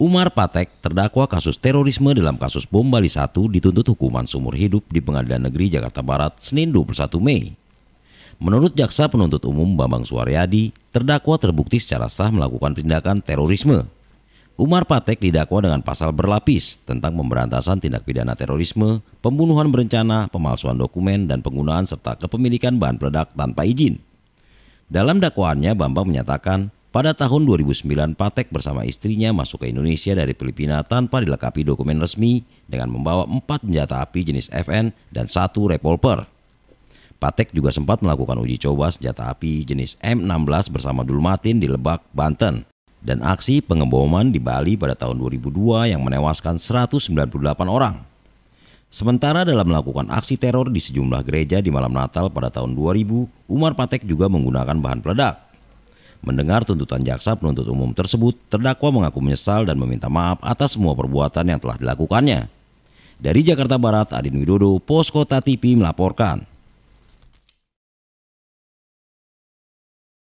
Umar Patek, terdakwa kasus terorisme dalam kasus bom Bali 1 dituntut hukuman seumur hidup di Pengadilan Negeri Jakarta Barat Senin 21 Mei. Menurut Jaksa Penuntut Umum Bambang Suaryadi, terdakwa terbukti secara sah melakukan tindakan terorisme. Umar Patek didakwa dengan pasal berlapis tentang pemberantasan tindak pidana terorisme, pembunuhan berencana, pemalsuan dokumen, dan penggunaan serta kepemilikan bahan peledak tanpa izin. Dalam dakwaannya, Bambang menyatakan pada tahun 2009, Patek bersama istrinya masuk ke Indonesia dari Filipina tanpa dilengkapi dokumen resmi dengan membawa empat senjata api jenis FN dan satu revolver. Patek juga sempat melakukan uji coba senjata api jenis M16 bersama Dulmatin di Lebak, Banten. Dan aksi pengeboman di Bali pada tahun 2002 yang menewaskan 198 orang. Sementara dalam melakukan aksi teror di sejumlah gereja di malam Natal pada tahun 2000, Umar Patek juga menggunakan bahan peledak. Mendengar tuntutan jaksa penuntut umum tersebut, terdakwa mengaku menyesal dan meminta maaf atas semua perbuatan yang telah dilakukannya. Dari Jakarta Barat, Adin Widodo, Posko Tatipi melaporkan.